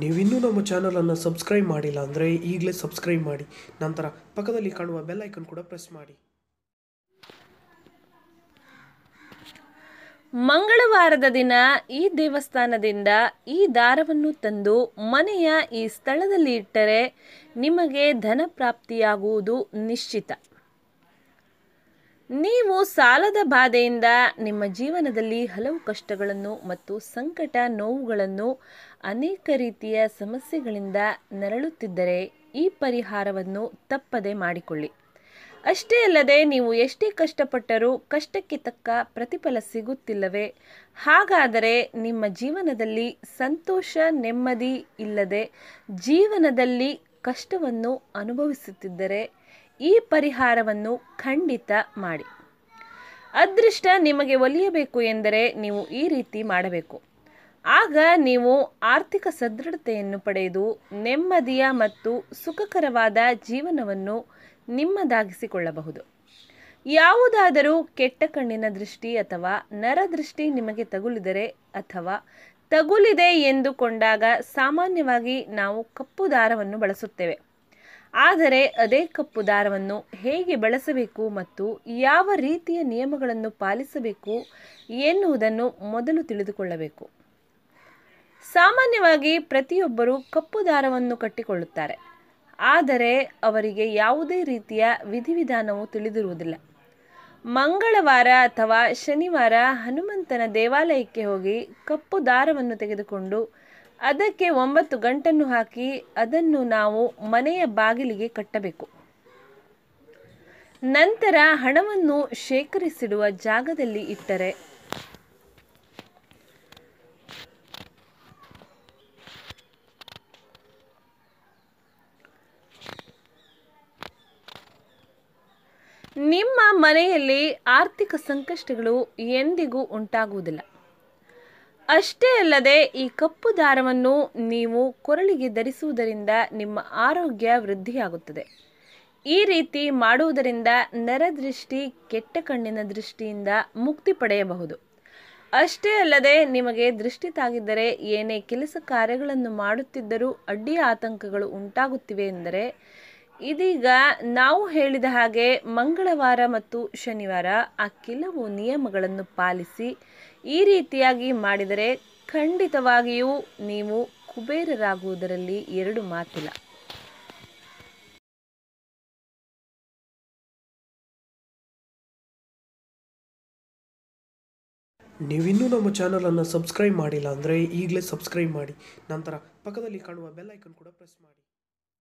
ನೀವಿನ್ನೂ ನಮ್ಮ ಚಾನಲನ್ನು ಸಬ್ಸ್ಕ್ರೈಬ್ ಮಾಡಿಲ್ಲ ಅಂದರೆ ಈಗಲೇ ಸಬ್ಸ್ಕ್ರೈಬ್ ಮಾಡಿ ನಂತರ ಪಕ್ಕದಲ್ಲಿ ಕಾಣುವ ಬೆಲ್ ಐಕನ್ ಕೂಡ ಪ್ರೆಸ್ ಮಾಡಿ ಮಂಗಳವಾರದ ದಿನ ಈ ದೇವಸ್ಥಾನದಿಂದ ಈ ದಾರವನ್ನು ತಂದು ಮನೆಯ ಈ ಸ್ಥಳದಲ್ಲಿ ಇಟ್ಟರೆ ನಿಮಗೆ ಧನ ಪ್ರಾಪ್ತಿಯಾಗುವುದು ನಿಶ್ಚಿತ ನೀವು ಸಾಲದ ಬಾಧೆಯಿಂದ ನಿಮ್ಮ ಜೀವನದಲ್ಲಿ ಹಲವು ಕಷ್ಟಗಳನ್ನು ಮತ್ತು ಸಂಕಟ ನೋವುಗಳನ್ನು ಅನೇಕ ರೀತಿಯ ಸಮಸ್ಯೆಗಳಿಂದ ನರಳುತ್ತಿದ್ದರೆ ಈ ಪರಿಹಾರವನ್ನು ತಪ್ಪದೆ ಮಾಡಿಕೊಳ್ಳಿ ಅಷ್ಟೇ ಅಲ್ಲದೆ ನೀವು ಎಷ್ಟೇ ಕಷ್ಟಪಟ್ಟರೂ ಕಷ್ಟಕ್ಕೆ ತಕ್ಕ ಪ್ರತಿಫಲ ಸಿಗುತ್ತಿಲ್ಲವೇ ಹಾಗಾದರೆ ನಿಮ್ಮ ಜೀವನದಲ್ಲಿ ಸಂತೋಷ ನೆಮ್ಮದಿ ಇಲ್ಲದೆ ಜೀವನದಲ್ಲಿ ಕಷ್ಟವನ್ನು ಅನುಭವಿಸುತ್ತಿದ್ದರೆ ಈ ಪರಿಹಾರವನ್ನು ಖಂಡಿತ ಮಾಡಿ ಅದೃಷ್ಟ ನಿಮಗೆ ಒಲಿಯಬೇಕು ಎಂದರೆ ನೀವು ಈ ರೀತಿ ಮಾಡಬೇಕು ಆಗ ನೀವು ಆರ್ಥಿಕ ಸದೃಢತೆಯನ್ನು ಪಡೆದು ನೆಮ್ಮದಿಯ ಮತ್ತು ಸುಖಕರವಾದ ಜೀವನವನ್ನು ನಿಮ್ಮದಾಗಿಸಿಕೊಳ್ಳಬಹುದು ಯಾವುದಾದರೂ ಕೆಟ್ಟ ಕಣ್ಣಿನ ದೃಷ್ಟಿ ಅಥವಾ ನರದೃಷ್ಟಿ ನಿಮಗೆ ತಗುಲಿದರೆ ಅಥವಾ ತಗುಲಿದೆ ಎಂದುಕೊಂಡಾಗ ಸಾಮಾನ್ಯವಾಗಿ ನಾವು ಕಪ್ಪು ದಾರವನ್ನು ಬಳಸುತ್ತೇವೆ ಆದರೆ ಅದೇ ಕಪ್ಪು ದಾರವನ್ನು ಹೇಗೆ ಬಳಸಬೇಕು ಮತ್ತು ಯಾವ ರೀತಿಯ ನಿಯಮಗಳನ್ನು ಪಾಲಿಸಬೇಕು ಎನ್ನುವುದನ್ನು ಮೊದಲು ತಿಳಿದುಕೊಳ್ಳಬೇಕು ಸಾಮಾನ್ಯವಾಗಿ ಪ್ರತಿಯೊಬ್ಬರು ಕಪ್ಪು ದಾರವನ್ನು ಕಟ್ಟಿಕೊಳ್ಳುತ್ತಾರೆ ಆದರೆ ಅವರಿಗೆ ಯಾವುದೇ ರೀತಿಯ ವಿಧಿವಿಧಾನವು ತಿಳಿದಿರುವುದಿಲ್ಲ ಮಂಗಳವಾರ ಅಥವಾ ಶನಿವಾರ ಹನುಮಂತನ ದೇವಾಲಯಕ್ಕೆ ಹೋಗಿ ಕಪ್ಪು ದಾರವನ್ನು ತೆಗೆದುಕೊಂಡು ಅದಕ್ಕೆ ಒಂಬತ್ತು ಗಂಟನ್ನು ಹಾಕಿ ಅದನ್ನು ನಾವು ಮನೆಯ ಬಾಗಿಲಿಗೆ ಕಟ್ಟಬೇಕು ನಂತರ ಹಣವನ್ನು ಶೇಖರಿಸಿಡುವ ಜಾಗದಲ್ಲಿ ಇಟ್ಟರೆ ನಿಮ್ಮ ಮನೆಯಲ್ಲಿ ಆರ್ಥಿಕ ಸಂಕಷ್ಟಗಳು ಎಂದಿಗೂ ಉಂಟಾಗುವುದಿಲ್ಲ ಅಷ್ಟೇ ಅಲ್ಲದೆ ಈ ಕಪ್ಪು ದಾರವನ್ನು ನೀವು ಕೊರಳಿಗೆ ಧರಿಸುವುದರಿಂದ ನಿಮ್ಮ ಆರೋಗ್ಯ ವೃದ್ಧಿಯಾಗುತ್ತದೆ ಈ ರೀತಿ ಮಾಡುವುದರಿಂದ ನರ ದೃಷ್ಟಿ ಕೆಟ್ಟ ಕಣ್ಣಿನ ದೃಷ್ಟಿಯಿಂದ ಮುಕ್ತಿ ಪಡೆಯಬಹುದು ಅಷ್ಟೇ ಅಲ್ಲದೆ ನಿಮಗೆ ದೃಷ್ಟಿ ತಾಗಿದ್ದರೆ ಏನೇ ಕೆಲಸ ಕಾರ್ಯಗಳನ್ನು ಮಾಡುತ್ತಿದ್ದರೂ ಅಡ್ಡಿಯ ಆತಂಕಗಳು ಉಂಟಾಗುತ್ತಿವೆ ಎಂದರೆ ಇದೀಗ ನಾವು ಹೇಳಿದ ಹಾಗೆ ಮಂಗಳವಾರ ಮತ್ತು ಶನಿವಾರ ಆ ಕೆಲವು ನಿಯಮಗಳನ್ನು ಪಾಲಿಸಿ ಈ ರೀತಿಯಾಗಿ ಮಾಡಿದರೆ ಖಂಡಿತವಾಗಿಯೂ ನೀವು ಕುಬೇರರಾಗುವುದರಲ್ಲಿ ಎರಡು ಮಾತಿಲ್ಲ ನೀವಿನ್ನೂ ನಮ್ಮ ಚಾನಲನ್ನು ಸಬ್ಸ್ಕ್ರೈಬ್ ಮಾಡಿಲ್ಲ ಅಂದರೆ ಈಗಲೇ ಸಬ್ಸ್ಕ್ರೈಬ್ ಮಾಡಿ ನಂತರ ಪಕ್ಕದಲ್ಲಿ ಕಾಣುವ ಬೆಲ್ ಐಕನ್ ಕೂಡ ಪ್ರೆಸ್ ಮಾಡಿ